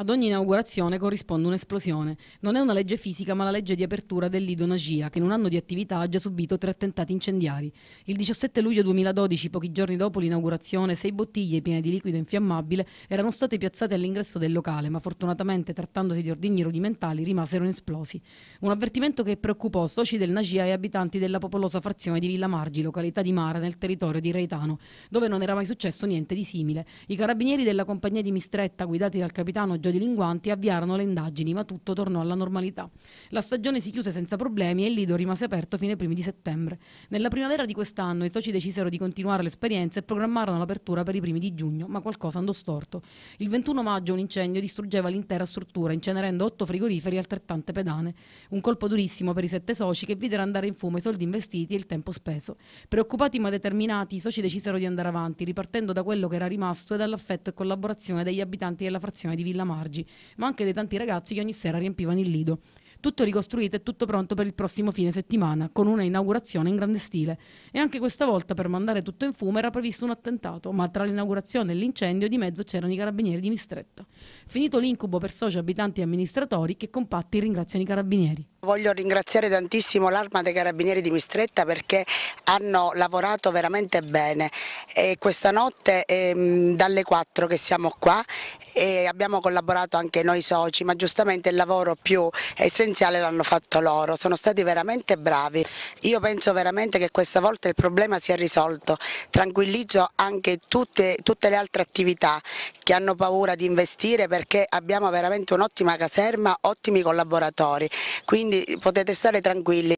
Ad ogni inaugurazione corrisponde un'esplosione. Non è una legge fisica, ma la legge di apertura del Nagia, che in un anno di attività ha già subito tre attentati incendiari. Il 17 luglio 2012, pochi giorni dopo l'inaugurazione, sei bottiglie piene di liquido infiammabile erano state piazzate all'ingresso del locale, ma fortunatamente, trattandosi di ordigni rudimentali, rimasero inesplosi. Un avvertimento che preoccupò soci del Nagia e abitanti della popolosa frazione di Villa Margi, località di Mara, nel territorio di Reitano, dove non era mai successo niente di simile. I carabinieri della compagnia di Mistretta, guidati dal capitano Giorgio contagio di linguanti avviarono le indagini, ma tutto tornò alla normalità. La stagione si chiuse senza problemi e il lido rimase aperto fino ai primi di settembre. Nella primavera di quest'anno i soci decisero di continuare l'esperienza e programmarono l'apertura per i primi di giugno, ma qualcosa andò storto. Il 21 maggio un incendio distruggeva l'intera struttura, incenerendo otto frigoriferi e altrettante pedane. Un colpo durissimo per i sette soci che videro andare in fumo i soldi investiti e il tempo speso. Preoccupati ma determinati, i soci decisero di andare avanti, ripartendo da quello che era rimasto e dall'affetto e collaborazione degli abitanti della frazione di Villa Mara. Margi, ma anche dei tanti ragazzi che ogni sera riempivano il lido. Tutto ricostruito e tutto pronto per il prossimo fine settimana, con una inaugurazione in grande stile. E anche questa volta, per mandare tutto in fumo, era previsto un attentato, ma tra l'inaugurazione e l'incendio di mezzo c'erano i carabinieri di Mistretta. Finito l'incubo per soci, abitanti e amministratori, che compatti ringraziano i carabinieri. Voglio ringraziare tantissimo l'Arma dei Carabinieri di Mistretta perché hanno lavorato veramente bene e questa notte ehm, dalle 4 che siamo qua e abbiamo collaborato anche noi soci ma giustamente il lavoro più essenziale l'hanno fatto loro, sono stati veramente bravi. Io penso veramente che questa volta il problema sia risolto, tranquillizzo anche tutte, tutte le altre attività che hanno paura di investire perché abbiamo veramente un'ottima caserma, ottimi collaboratori. Quindi quindi potete stare tranquilli.